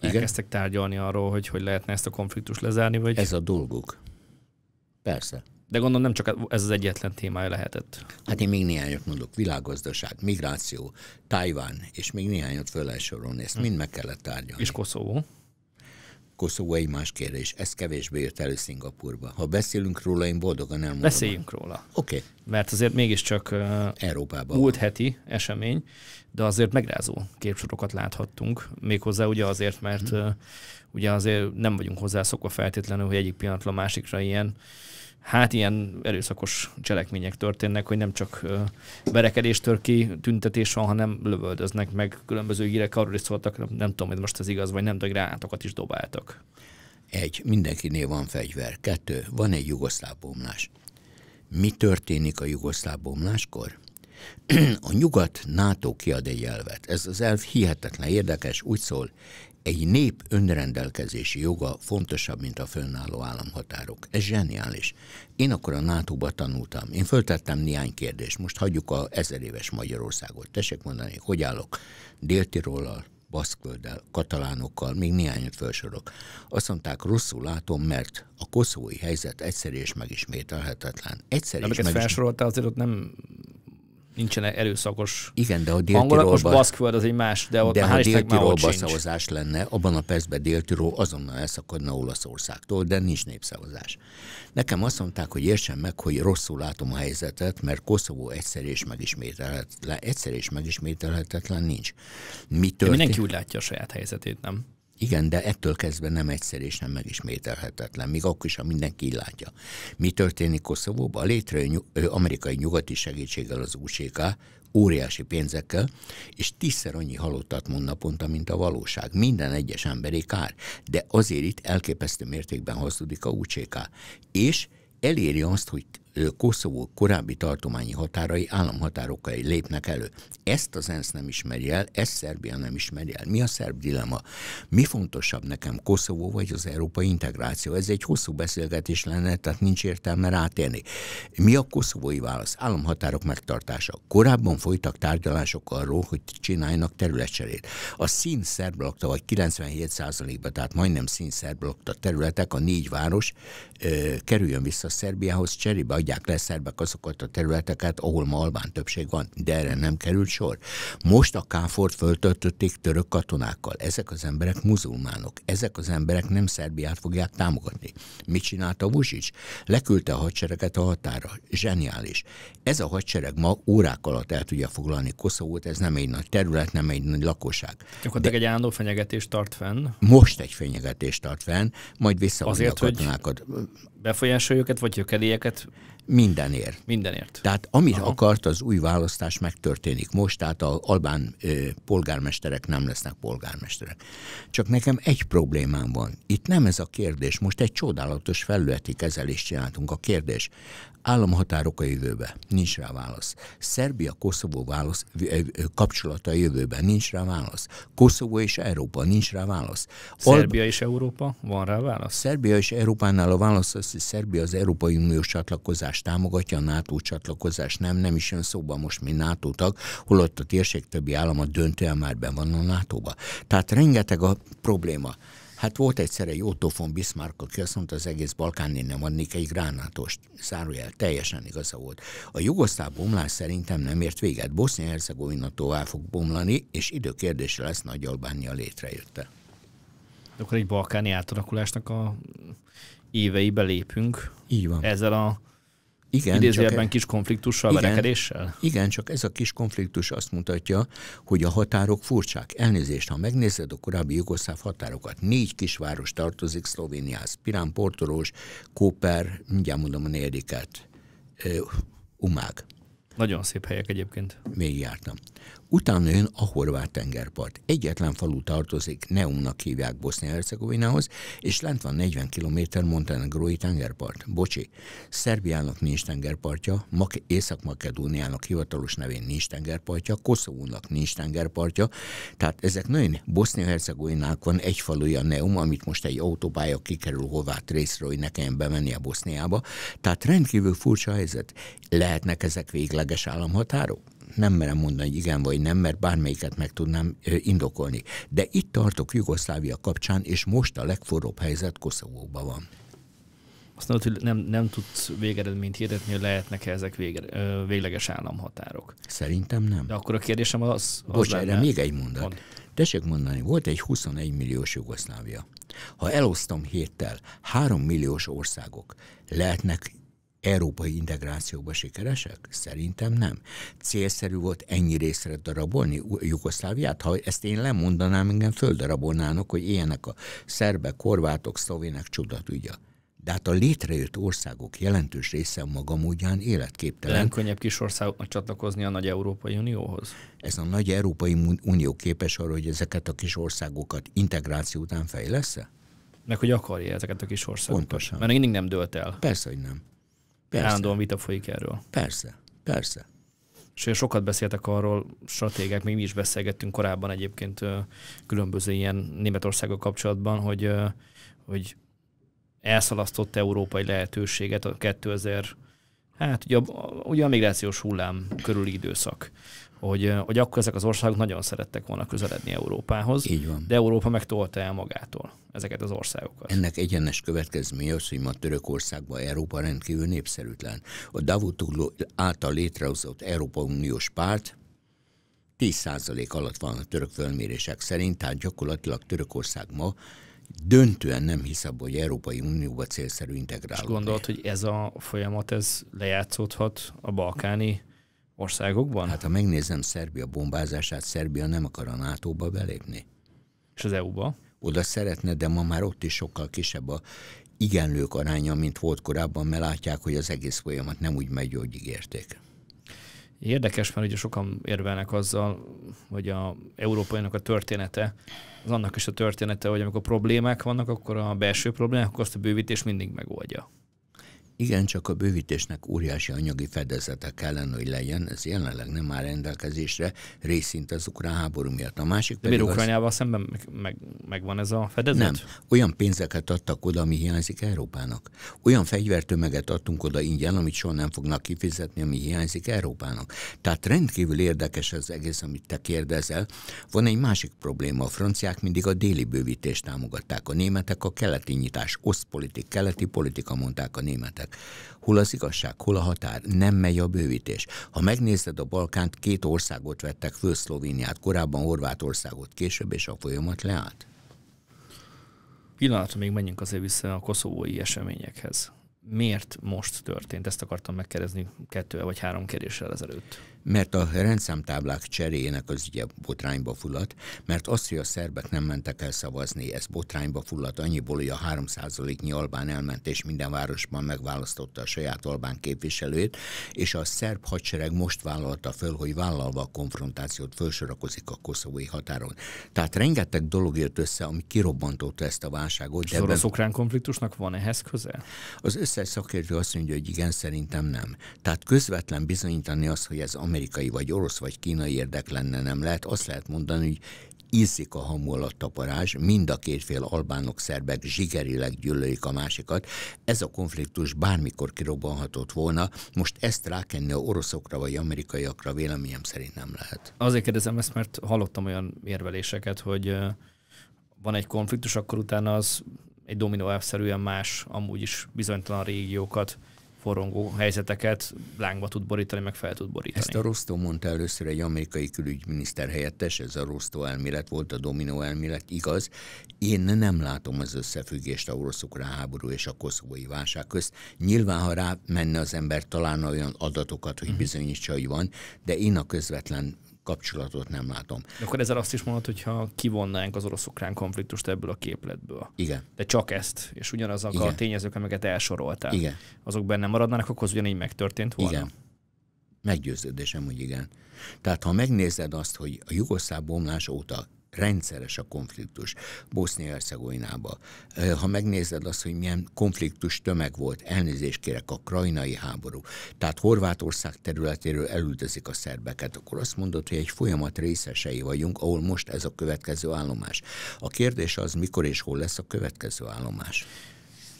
elkezdtek Igen? tárgyalni arról, hogy hogy lehetne ezt a konfliktust lezárni? Vagy... Ez a dolguk. Persze. De gondolom nem csak ez az egyetlen témája lehetett. Hát én még néhányat mondok. Világgazdaság, migráció, Tajván, és még néhányat föl lehet sorolni. Ezt hm. mind meg kellett tárgyalni. És Koszovó? koszovói más kérdés. Ez kevésbé jött elő Szingapurba. Ha beszélünk róla, én boldogan elmondom. Beszéljünk róla. Oké. Okay. Mert azért mégiscsak uh, Európában múlt van. heti esemény, de azért megrázó képsorokat láthattunk. Méghozzá ugye azért, mert hmm. uh, ugye azért nem vagyunk hozzászokva feltétlenül, hogy egyik pillanatra a másikra ilyen hát ilyen erőszakos cselekmények történnek, hogy nem csak verekedés tör ki, tüntetés van, hanem lövöldöznek meg, különböző hírek arról is szóltak, nem, nem tudom, hogy most ez igaz, vagy nem, de gránátokat is dobáltak. Egy, mindenkinél van fegyver. Kettő, van egy jugoszláv bomlás. Mi történik a jugoszláv bomláskor? a nyugat NATO kiad egy elvet. Ez az elv hihetetlen érdekes, úgy szól, egy nép önrendelkezési joga fontosabb, mint a fönnálló államhatárok. Ez zseniális. Én akkor a nato tanultam. Én föltettem néhány kérdést. Most hagyjuk a ezer éves Magyarországot. Tessék mondani, hogy állok Dél-Tirollal, baszkölddel, katalánokkal, még néhányat felsorok. Azt mondták, rosszul látom, mert a koszovói helyzet egyszerű és megismételhetetlen. Egyszerű De és megismételhetetlen. felsorolta, azért ott nem nincsen erőszakos Igen, de a hangulat. Most Baszkföld az egy más, de ott de a Dél-Tirol baszavazás lenne, abban a percben dél azonnal elszakadna Olaszországtól, de nincs népszavazás. Nekem azt mondták, hogy értsen meg, hogy rosszul látom a helyzetet, mert Koszovó egyszer és megismételhetetlen, egyszer és megismételhetetlen nincs. Mi történt? mindenki úgy látja a saját helyzetét, nem? Igen, de ettől kezdve nem egyszer és nem megismételhetetlen, még akkor is, ha mindenki így látja. Mi történik Koszovóban? Létrejön amerikai nyugati segítséggel az USK, óriási pénzekkel, és tízszer annyi halottat mond naponta, mint a valóság. Minden egyes emberi kár, de azért itt elképesztő mértékben hazudik a UCK. És eléri azt, hogy Koszovó korábbi tartományi határai államhatárokai lépnek elő. Ezt az ENSZ nem ismeri el, ezt Szerbia nem ismeri el. Mi a szerb dilema? Mi fontosabb nekem, Koszovó vagy az európai integráció? Ez egy hosszú beszélgetés lenne, tehát nincs értelme rátérni. Mi a koszovói válasz? Államhatárok megtartása. Korábban folytak tárgyalások arról, hogy csináljanak területcserét. A szín szerb lakta, vagy 97%-ba, tehát majdnem szín szerb lakta területek, a négy város kerüljön vissza Szerbiához cserébe adják le szerbek azokat a területeket, ahol ma albán többség van, de erre nem került sor. Most a Káfort föltöltötték török katonákkal. Ezek az emberek muzulmánok. Ezek az emberek nem Szerbiát fogják támogatni. Mit csinálta Vucic? Leküldte a hadsereget a határa. Zseniális. Ez a hadsereg ma órák alatt el tudja foglalni Koszovót, ez nem egy nagy terület, nem egy nagy lakosság. Akkor De egy állandó fenyegetést tart fenn. Most egy fenyegetést tart fenn, majd vissza Azért, a katonákat. hogy befolyásoljuk őket, vagy jökedélyeket Mindenért. Mindenért. Tehát amit Aha. akart, az új választás megtörténik most, tehát az albán ö, polgármesterek nem lesznek polgármesterek. Csak nekem egy problémám van. Itt nem ez a kérdés, most egy csodálatos felületi kezelést csináltunk. A kérdés, Államhatárok a jövőbe, nincs rá válasz. Szerbia-Koszovó válasz, kapcsolata a jövőben, nincs rá válasz. Koszovó és Európa, nincs rá válasz. Szerbia Alb... és Európa, van rá válasz? Szerbia és Európánál a válasz az, hogy Szerbia az Európai Uniós csatlakozást támogatja, a NATO csatlakozást nem, nem is jön szóba most, mint NATO tag, holott a térség többi állama döntően már ben van a NATO-ba. Tehát rengeteg a probléma. Hát volt egyszer egy Otto von Bismarck, aki azt mondta, az egész Balkánin nem adnék egy gránátost. Zárójel, teljesen igaza volt. A jugoszláv bomlás szerintem nem ért véget. Bosznia-Hercegovina tovább fog bomlani, és időkérdése lesz Nagy Albánia létrejötte. De akkor egy balkáni átalakulásnak a éveibe lépünk. Így van. Ezzel a igen, Idézőjelben e- kis konfliktussal, igen, verekedéssel? Igen, csak ez a kis konfliktus azt mutatja, hogy a határok furcsák. Elnézést, ha megnézed a korábbi jugoszláv határokat, négy kisváros tartozik Szlovéniához. Pirán, Portolós, Kóper, mindjárt mondom a negyediket, Umág. Nagyon szép helyek egyébként. Még jártam. Utána jön a horvát tengerpart. Egyetlen falu tartozik, Neumnak hívják Bosznia-Hercegovinához, és lent van 40 km montenegrói tengerpart. Bocsi, Szerbiának nincs tengerpartja, Észak-Makedóniának hivatalos nevén nincs tengerpartja, Koszovónak nincs tengerpartja, tehát ezek nagyon Bosznia-Hercegovinák van egy faluja Neum, amit most egy autópálya kikerül hová, részről, hogy ne kelljen bemenni a Boszniába. Tehát rendkívül furcsa helyzet. Lehetnek ezek végleges államhatárok? nem merem mondani, hogy igen vagy nem, mert bármelyiket meg tudnám indokolni. De itt tartok Jugoszlávia kapcsán, és most a legforróbb helyzet Koszovóban van. Azt mondod, hogy nem, nem tudsz végeredményt hirdetni, hogy lehetnek -e ezek vége, végleges államhatárok. Szerintem nem. De akkor a kérdésem az... az Bocs, erre még egy mondat. Mond. Tessék mondani, volt egy 21 milliós Jugoszlávia. Ha elosztom héttel, 3 milliós országok lehetnek európai integrációba sikeresek? Szerintem nem. Célszerű volt ennyi részre darabolni Jugoszláviát? Ha ezt én lemondanám, engem földarabolnának, hogy ilyenek a szerbek, korvátok, szlovének tudja. de hát a létrejött országok jelentős része maga módján életképtelen. Nem könnyebb kis országoknak csatlakozni a nagy Európai Unióhoz? Ez a nagy Európai Unió képes arra, hogy ezeket a kis országokat integráció után fejlesz -e? Meg hogy akarja ezeket a kis országokat. Pontosan. Mert mindig nem dölt el. Persze, hogy nem. Persze. Állandóan vita folyik erről. Persze, persze. És sokat beszéltek arról stratégek, még mi is beszélgettünk korábban egyébként különböző ilyen Németországgal kapcsolatban, hogy, hogy elszalasztott európai lehetőséget a 2000 hát ugye a, ugye a migrációs hullám körüli időszak, hogy, hogy akkor ezek az országok nagyon szerettek volna közeledni Európához, Így van. de Európa megtolta el magától ezeket az országokat. Ennek egyenes következménye az, hogy ma Törökországban Európa rendkívül népszerűtlen. A Davutoglu által létrehozott Európa Uniós párt 10% alatt van a török fölmérések szerint, tehát gyakorlatilag Törökország ma döntően nem hisz abban, hogy Európai Unióba célszerű integrálódik. És gondolod, hogy ez a folyamat ez lejátszódhat a balkáni országokban? Hát ha megnézem Szerbia bombázását, Szerbia nem akar a NATO-ba belépni. És az EU-ba? Oda szeretne, de ma már ott is sokkal kisebb a igenlők aránya, mint volt korábban, mert látják, hogy az egész folyamat nem úgy megy, hogy ígérték. Érdekes, mert ugye sokan érvelnek azzal, hogy a európainak a története, az annak is a története, hogy amikor problémák vannak, akkor a belső problémák, akkor azt a bővítés mindig megoldja. Igen, csak a bővítésnek óriási anyagi fedezete kellene, hogy legyen, ez jelenleg nem áll rendelkezésre, részint az ukrán háború miatt. A másik pedig De Ukrajnával az... szemben meg, meg, megvan ez a fedezet? Nem. Olyan pénzeket adtak oda, ami hiányzik Európának. Olyan fegyvertömeget adtunk oda ingyen, amit soha nem fognak kifizetni, ami hiányzik Európának. Tehát rendkívül érdekes az egész, amit te kérdezel. Van egy másik probléma. A franciák mindig a déli bővítést támogatták, a németek a keleti nyitás, osztpolitik, keleti politika mondták a németek kérdések. Hol az igazság, hol a határ, nem megy a bővítés. Ha megnézed a Balkánt, két országot vettek föl Szlovéniát, korábban Horvátországot, később, és a folyamat leállt. Pillanatra még menjünk azért vissza a koszovói eseményekhez miért most történt? Ezt akartam megkérdezni kettővel vagy három kérdéssel ezelőtt mert a rendszámtáblák cseréjének az ugye botrányba fulladt, mert az, hogy a szerbek nem mentek el szavazni, ez botrányba fulladt annyiból, hogy a 3%-nyi albán elment, és minden városban megválasztotta a saját albán képviselőjét, és a szerb hadsereg most vállalta föl, hogy vállalva a konfrontációt felsorakozik a koszovói határon. Tehát rengeteg dolog jött össze, ami kirobbantotta ezt a válságot. És ebben... az ukrán konfliktusnak van ehhez köze? Az összes szakértő azt mondja, hogy igen, szerintem nem. Tehát közvetlen bizonyítani azt, hogy ez amerikai, vagy orosz, vagy kínai érdek lenne, nem lehet. Azt lehet mondani, hogy ízzik a hamulat taparás, mind a két fél albánok, szerbek zsigerileg gyűlölik a másikat. Ez a konfliktus bármikor kirobbanhatott volna, most ezt rákenni a oroszokra vagy amerikaiakra véleményem szerint nem lehet. Azért kérdezem ezt, mert hallottam olyan érveléseket, hogy van egy konfliktus, akkor utána az egy dominó más, amúgy is bizonytalan régiókat forrongó helyzeteket lángba tud borítani, meg fel tud borítani. Ezt a Rostó mondta először egy amerikai külügyminiszter helyettes, ez a Rostó elmélet volt, a dominó elmélet, igaz. Én nem látom az összefüggést a orosz háború és a koszovói válság közt. Nyilván, ha rá menne az ember, talán olyan adatokat, hogy mhm. bizonyítsa, hogy van, de én a közvetlen kapcsolatot nem látom. De akkor ezzel azt is mondod, hogyha kivonnánk az orosz-ukrán konfliktust ebből a képletből. Igen. De csak ezt, és ugyanazok Igen. a tényezők, amiket elsoroltál, Igen. azok benne maradnának, akkor az ugyanígy megtörtént volna. Igen. Meggyőződésem, hogy igen. Tehát ha megnézed azt, hogy a jugoszláv bomlás óta rendszeres a konfliktus bosznia hercegovinába Ha megnézed azt, hogy milyen konfliktus tömeg volt, elnézést kérek, a krajnai háború, tehát Horvátország területéről elüldözik a szerbeket, akkor azt mondod, hogy egy folyamat részesei vagyunk, ahol most ez a következő állomás. A kérdés az, mikor és hol lesz a következő állomás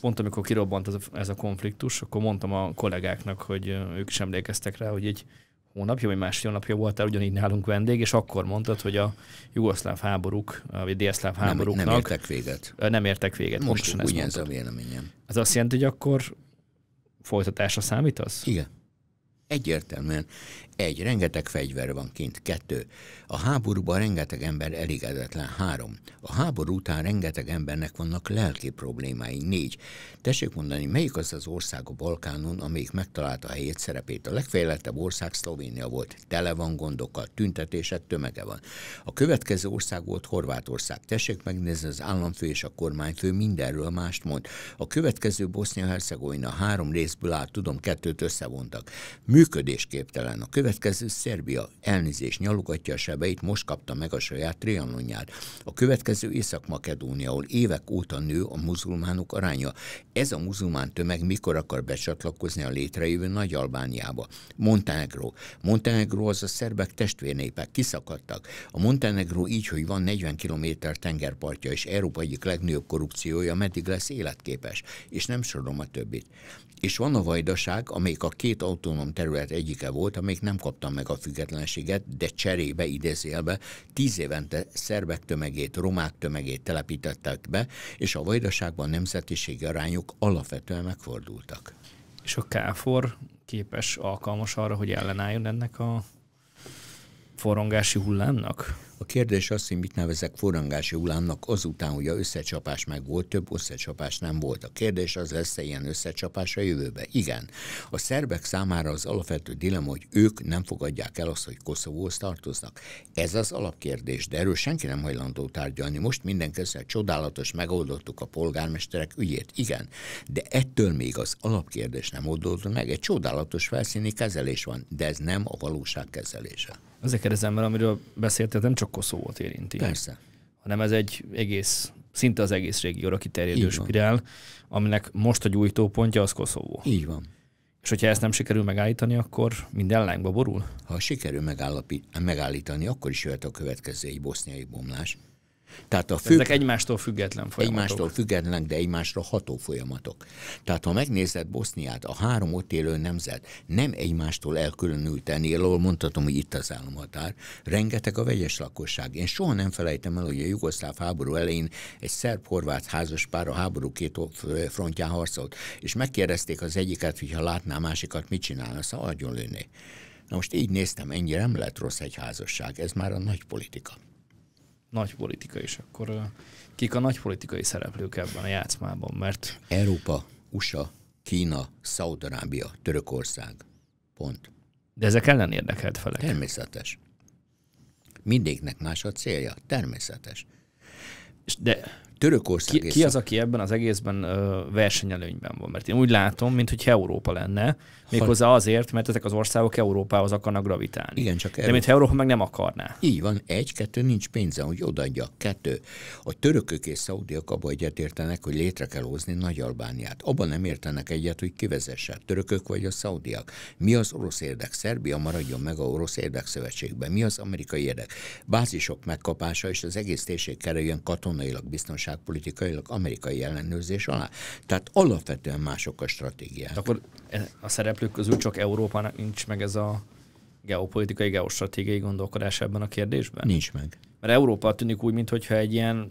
pont amikor kirobbant ez a, ez a konfliktus, akkor mondtam a kollégáknak, hogy ők is emlékeztek rá, hogy egy hónapja, vagy másfél hónapja voltál ugyanígy nálunk vendég, és akkor mondtad, hogy a jugoszláv háborúk, vagy délszláv háborúknak... Nem, nem értek véget. Nem értek véget. Most úgy ez a véleményem. Ez azt jelenti, hogy akkor folytatásra számítasz? Igen. Egyértelműen. Egy, rengeteg fegyver van kint. Kettő, a háborúban rengeteg ember elégedetlen. Három, a háború után rengeteg embernek vannak lelki problémái. Négy, tessék mondani, melyik az az ország a Balkánon, amelyik megtalálta a helyét, szerepét. A legfejlettebb ország Szlovénia volt. Tele van gondokkal, tüntetések tömege van. A következő ország volt Horvátország. Tessék megnézni, az államfő és a kormányfő mindenről mást mond. A következő Bosznia-Hercegovina három részből áll, tudom, kettőt összevontak. Működésképtelen. A következő következő Szerbia elnézés nyalogatja a sebeit, most kapta meg a saját trianonját. A következő Észak-Makedónia, ahol évek óta nő a muzulmánok aránya. Ez a muzulmán tömeg mikor akar becsatlakozni a létrejövő Nagy-Albániába? Montenegro. Montenegro az a szerbek testvérnépek, kiszakadtak. A Montenegro így, hogy van 40 km tengerpartja, és Európa egyik legnagyobb korrupciója, meddig lesz életképes, és nem sorom a többit. És van a vajdaság, amelyik a két autonóm terület egyike volt, amelyik nem nem kaptam meg a függetlenséget, de cserébe idézélbe tíz évente szerbek tömegét, romák tömegét telepítettek be, és a vajdaságban nemzetiségi arányok alapvetően megfordultak. És a KFOR képes, alkalmas arra, hogy ellenálljon ennek a forrongási hullámnak? A kérdés az, hogy mit nevezek forrongási hullámnak azután, hogy a összecsapás meg volt, több összecsapás nem volt. A kérdés az lesz -e ilyen összecsapás a jövőbe. Igen. A szerbek számára az alapvető dilema, hogy ők nem fogadják el azt, hogy Koszovóhoz tartoznak. Ez az alapkérdés, de erről senki nem hajlandó tárgyalni. Most mindenkezdve csodálatos megoldottuk a polgármesterek ügyét. Igen. De ettől még az alapkérdés nem oldódott meg. Egy csodálatos felszíni kezelés van, de ez nem a valóság kezelése. Ezért kérdezem, mert amiről beszéltél, nem csak Koszovót érinti. Persze. Hanem ez egy egész, szinte az egész régióra kiterjedő spirál, aminek most a gyújtópontja az Koszovó. Így van. És hogyha ezt nem sikerül megállítani, akkor minden lángba borul? Ha sikerül megállapít, megállítani, akkor is jöhet a következő egy boszniai bomlás. Tehát a fő... Ezek egymástól független folyamatok. Egymástól függetlenek, de egymásra ható folyamatok. Tehát ha megnézed Boszniát, a három ott élő nemzet nem egymástól elkülönülten él, ahol mondhatom, hogy itt az államhatár, rengeteg a vegyes lakosság. Én soha nem felejtem el, hogy a jugoszláv háború elején egy szerb-horvát pár a háború két frontján harcolt, és megkérdezték az egyiket, hogy ha látná másikat, mit csinálna, szóval agyon lőné. Na most így néztem, ennyire nem lett rossz egy házasság, ez már a nagy politika nagy politika, és akkor kik a nagy politikai szereplők ebben a játszmában, mert... Európa, USA, Kína, Szaudarábia, Törökország. Pont. De ezek ellen érdekelt felek. Természetes. Mindéknek más a célja. Természetes. De Törökország. Ki, ki az, aki ebben az egészben ö, versenyelőnyben van? Mert én úgy látom, mintha Európa lenne, méghozzá azért, mert ezek az országok Európához akarnak gravitálni. Igen, csak Európa. De mintha Európa meg nem akarná. Így van, egy, kettő, nincs pénze, hogy odaadja. Kettő, a törökök és szaudiak abban egyetértenek, hogy létre kell hozni Nagy-Albániát. Abban nem értenek egyet, hogy kivezesse a törökök vagy a szaudiak. Mi az orosz érdek? Szerbia maradjon meg a orosz érdek szövetségben. Mi az amerikai érdek? Bázisok megkapása és az egész térség kerüljön katonailag biztonságos biztonságpolitikailag amerikai ellenőrzés alá. Tehát alapvetően mások a stratégiák. Akkor a szereplők közül csak Európának nincs meg ez a geopolitikai, geostratégiai gondolkodás ebben a kérdésben? Nincs meg. Mert Európa tűnik úgy, mintha egy ilyen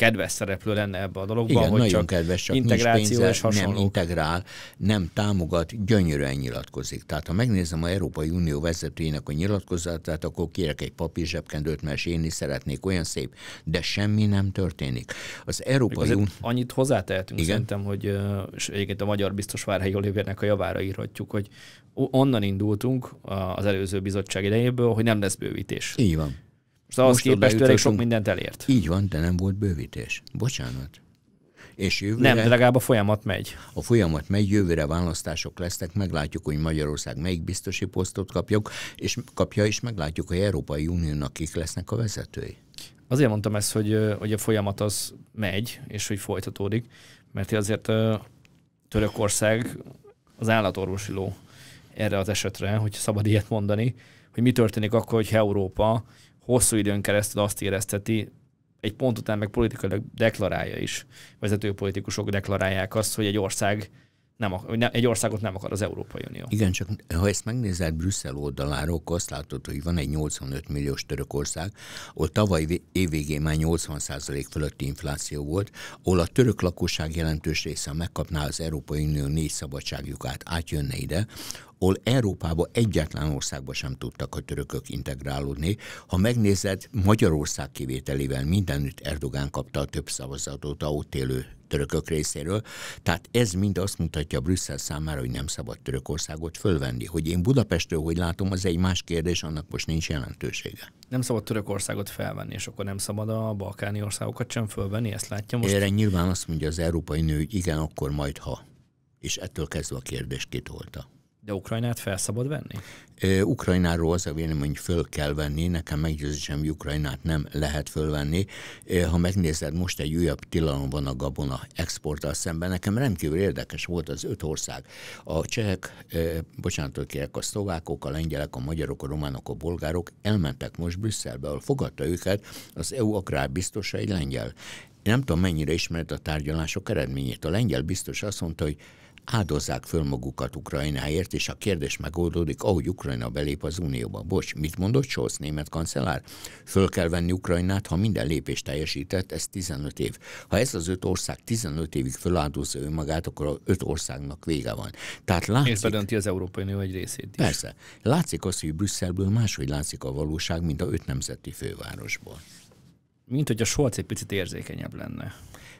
kedves szereplő lenne ebbe a dologban, Igen, hogy nagyon csak kedves, csak integráció és hasonló. Nem integrál, nem támogat, gyönyörűen nyilatkozik. Tehát ha megnézem a Európai Unió vezetőjének a nyilatkozatát, akkor kérek egy papír zsebkendőt, mert én is szeretnék, olyan szép, de semmi nem történik. Az Európai Unió... Annyit hozzátehetünk Igen? szerintem, hogy és egyébként a magyar biztos Várhelyi Olivernek a javára írhatjuk, hogy onnan indultunk az előző bizottság idejéből, hogy nem lesz bővítés. Így van most ahhoz Most képest elég sok mindent elért. Így van, de nem volt bővítés. Bocsánat. És jövőre, nem, de legalább a folyamat megy. A folyamat megy, jövőre választások lesznek, meglátjuk, hogy Magyarország melyik biztosi posztot kapjuk, és kapja, és meglátjuk, hogy Európai Uniónak kik lesznek a vezetői. Azért mondtam ezt, hogy, hogy a folyamat az megy, és hogy folytatódik, mert azért Törökország az állatorvosi ló erre az esetre, hogy szabad ilyet mondani, hogy mi történik akkor, hogy Európa hosszú időn keresztül azt érezteti, egy pont után meg politikailag deklarálja is, vezető politikusok deklarálják azt, hogy egy ország nem, ne, egy országot nem akar az Európai Unió. Igen, csak ha ezt megnézed Brüsszel oldaláról, akkor azt látod, hogy van egy 85 milliós Törökország, ott tavaly évvégén már 80% fölötti infláció volt, ahol a török lakosság jelentős része megkapná az Európai Unió négy szabadságjukát, átjönne ide, ahol Európában egyetlen országban sem tudtak a törökök integrálódni. Ha megnézed, Magyarország kivételével mindenütt Erdogán kapta a több szavazatot a ott élő törökök részéről. Tehát ez mind azt mutatja Brüsszel számára, hogy nem szabad Törökországot fölvenni. Hogy én Budapestről hogy látom, az egy más kérdés, annak most nincs jelentősége. Nem szabad Törökországot felvenni, és akkor nem szabad a balkáni országokat sem fölvenni, ezt látja most. Erre nyilván azt mondja az európai nő, hogy igen, akkor majd ha. És ettől kezdve a kérdés kitolta. De Ukrajnát felszabad venni? Ukrajnáról az a vélemény, hogy föl kell venni, nekem meggyőződésem, hogy Ukrajnát nem lehet fölvenni. Ha megnézed, most egy újabb tilalom van a gabona exporttal szemben. Nekem rendkívül érdekes volt az öt ország. A csehek, bocsánatot kérek, a szlovákok, a lengyelek, a magyarok, a románok, a bolgárok elmentek most Brüsszelbe, ahol fogadta őket az EU agrárbiztosa egy lengyel. Nem tudom, mennyire ismered a tárgyalások eredményét. A lengyel biztos azt mondta, hogy áldozzák föl magukat Ukrajnáért, és a kérdés megoldódik, ahogy Ukrajna belép az Unióba. Bocs, mit mondott Scholz, német kancellár? Föl kell venni Ukrajnát, ha minden lépést teljesített, ez 15 év. Ha ez az öt ország 15 évig föláldozza önmagát, akkor az öt országnak vége van. Tehát látszik... És bedönti az Európai Unió egy részét is. Persze. Látszik az, hogy Brüsszelből máshogy látszik a valóság, mint a öt nemzeti fővárosból. Mint hogy a Scholz egy picit érzékenyebb lenne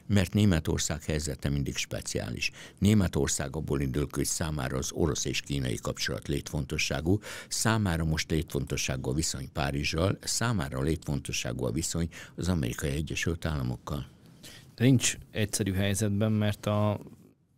mert Németország helyzete mindig speciális. Németország abból indul ki, hogy számára az orosz és kínai kapcsolat létfontosságú, számára most létfontosságú a viszony Párizsal, számára létfontosságú a viszony az amerikai Egyesült Államokkal. De nincs egyszerű helyzetben, mert a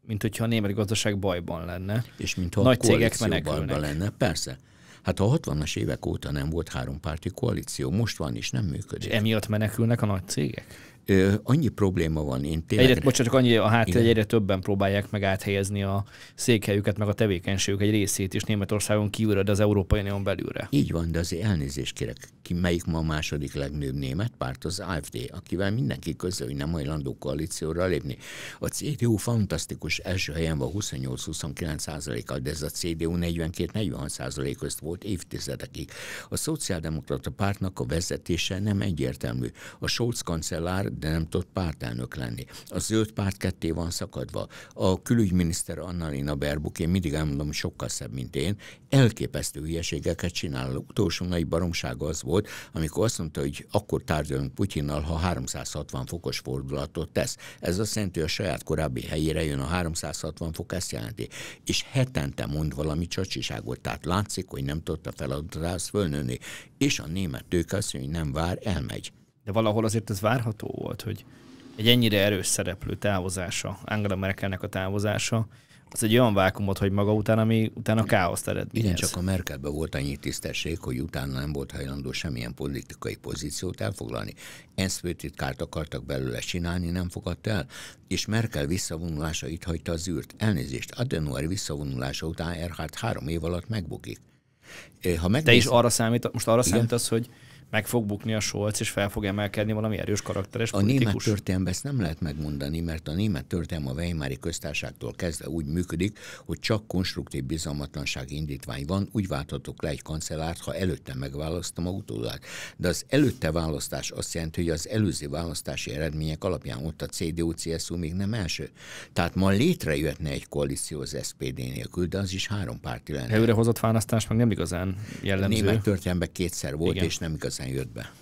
mint hogyha a német gazdaság bajban lenne. És mintha Nagy a cégek menekülnek. lenne, persze. Hát a 60-as évek óta nem volt hárompárti koalíció, most van és nem működik. És emiatt menekülnek a nagy cégek? Ö, annyi probléma van, én tényleg... Egyre, bocsánat, csak annyi a háttér, hogy egyre többen próbálják meg áthelyezni a székhelyüket, meg a tevékenységük egy részét is Németországon kívülre, de az Európai Unión belülre. Így van, de azért elnézést kérek, ki melyik ma a második legnőbb német párt, az AFD, akivel mindenki közül, hogy nem hajlandó koalícióra lépni. A CDU fantasztikus első helyen van 28-29 százalékkal, de ez a CDU 42-46 százalék közt volt évtizedekig. A szociáldemokrata pártnak a vezetése nem egyértelmű. A Scholz kancellár de nem tudott pártelnök lenni. A zöld párt ketté van szakadva. A külügyminiszter Annalina Berbuk, én mindig elmondom, sokkal szebb, mint én, elképesztő hülyeségeket csinál. A utolsó nagy baromság az volt, amikor azt mondta, hogy akkor tárgyalunk Putyinnal, ha 360 fokos fordulatot tesz. Ez azt jelenti, hogy a saját korábbi helyére jön a 360 fok, ezt jelenti. És hetente mond valami csacsiságot, tehát látszik, hogy nem tudta feladatához fölnőni. És a német tőke azt mondja, hogy nem vár, elmegy de valahol azért ez várható volt, hogy egy ennyire erős szereplő távozása, Angela Merkelnek a távozása, az egy olyan vákumot hogy maga után, ami utána káoszt eredményez. Igen, csak a Merkelben volt annyi tisztesség, hogy utána nem volt hajlandó semmilyen politikai pozíciót elfoglalni. Ezt főtitkárt akartak belőle csinálni, nem fogadta el, és Merkel visszavonulása itt hagyta az űrt. Elnézést, Adenauer visszavonulása után Erhard három év alatt megbukik. Eh, ha megnéz... Te is arra számítasz, most arra Igen? számítasz, hogy meg fog bukni a Scholz, és fel fog emelkedni valami erős karakteres A politikus. német történelme ezt nem lehet megmondani, mert a német történelme a Weimári köztársaságtól kezdve úgy működik, hogy csak konstruktív bizalmatlanság indítvány van, úgy válthatok le egy kancellárt, ha előtte megválasztom a utódát. De az előtte választás azt jelenti, hogy az előző választási eredmények alapján ott a CDU-CSU még nem első. Tehát ma létrejöhetne egy koalíció az SPD nélkül, de az is három párti lenne. Előrehozott választás meg nem igazán jellemző. A német történelemben kétszer volt, Igen. és nem igazán véletlen jött be.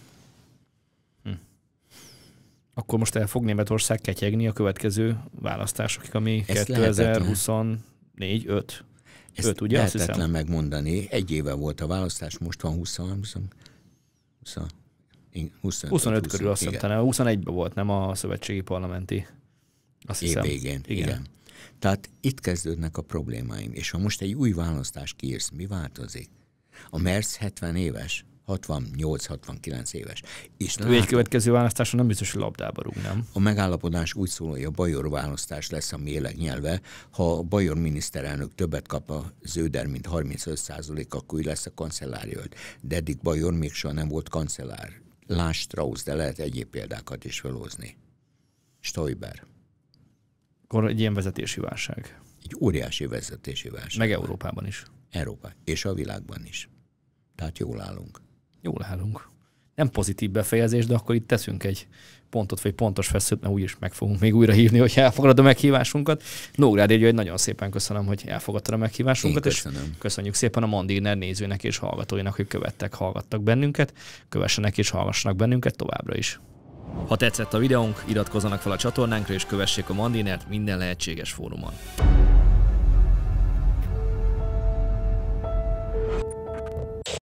Hm. Akkor most el fog Németország ketyegni a következő választásokig, ami 2024 5 ezt 5, ugye? lehetetlen azt hiszem. megmondani. Egy éve volt a választás, most van 20, 20, 20 25, 25 20, körül azt hiszem, 21-ben volt, nem a szövetségi parlamenti. Azt Év hiszem. végén, igen. igen. Tehát itt kezdődnek a problémáim, és ha most egy új választás kiírsz, mi változik? A MERSZ 70 éves, 68-69 éves. És ő egy következő választáson nem biztos, hogy labdába rúg, nem? A megállapodás úgy szól, hogy a bajor választás lesz a méleg nyelve. Ha a bajor miniszterelnök többet kap a zöder, mint 35 akkor ő lesz a kancellárjölt. De eddig bajor még soha nem volt kancellár. Lásd Strauss, de lehet egyéb példákat is felhozni. Stoiber. Akkor egy ilyen vezetési válság. Egy óriási vezetési válság. Meg Európában is. Európa, és a világban is. Tehát jól állunk. Jól állunk. Nem pozitív befejezés, de akkor itt teszünk egy pontot, vagy pontos feszült, mert úgyis meg fogunk még újra hívni, hogy elfogad a meghívásunkat. Nógrád egy nagyon szépen köszönöm, hogy elfogadtad a meghívásunkat, és köszönjük szépen a Mandiner nézőnek és hallgatóinak, hogy követtek, hallgattak bennünket, kövessenek és hallgassanak bennünket továbbra is. Ha tetszett a videónk, iratkozzanak fel a csatornánkra és kövessék a Mandinert minden lehetséges fórumon.